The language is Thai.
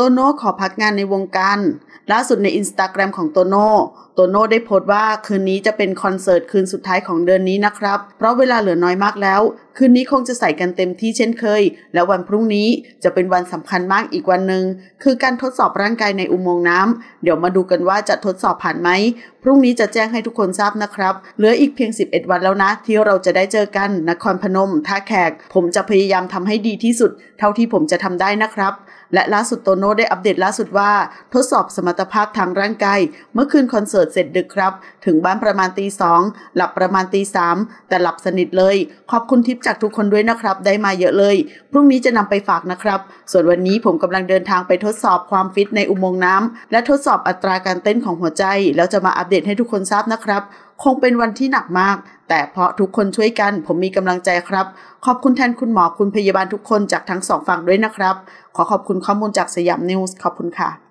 โตโน่ขอพักงานในวงการ ล่าสุดในอินสตาแกรมของโตโน่ โตโน่ได้โพสต์ว่าคืนนี้จะเป็นคอนเสิร์ตคืนสุดท้ายของเดือนนี้นะครับ เพราะเวลาเหลือน้อยมากแล้ว คืนนี้คงจะใส่กันเต็มที่เช่นเคย และววันพรุ่งนี้จะเป็นวันสำคัญมากอีกวันหนึ่ง คือการทดสอบร่างกายในอุโมงค์น้ำ เดี๋ยวมาดูกันว่าจะทดสอบผ่านไหม พรุ่งนี้จะแจ้งให้ทุกคนทราบนะครับ เหลืออีกเพียง 11 วันแล้วนะ ที่เราจะได้เจอกัน นครพนมท่าแขก ผมจะพยายามทำให้ดีที่สุด เท่าที่ผมจะทำได้นะครับและล่าสุดโตโน่ได้อัปเดตล่าสุดว่า ทดสอบสมรรถภาพทางร่างกายเมื่อคืนคอนเสิร์ตเสร็จดึกครับ ถึงบ้านประมาณตีสองหลับประมาณตีสามแต่หลับสนิทเลย ขอบคุณทิปจากทุกคนด้วยนะครับ ได้มาเยอะเลย พรุ่งนี้จะนำไปฝากนะครับ ส่วนวันนี้ผมกำลังเดินทางไปทดสอบความฟิตในอุโมงค์น้ำ และทดสอบอัตราการเต้นของหัวใจแล้วจะมาอัปเดตให้ทุกคนทราบนะครับคงเป็นวันที่หนักมาก แต่เพราะทุกคนช่วยกัน ผมมีกำลังใจครับ ขอบคุณแทนคุณหมอคุณพยาบาลทุกคนจากทั้งสองฝั่งด้วยนะครับ ขอขอบคุณข้อมูลจากสยามนิวส์ ขอบคุณค่ะ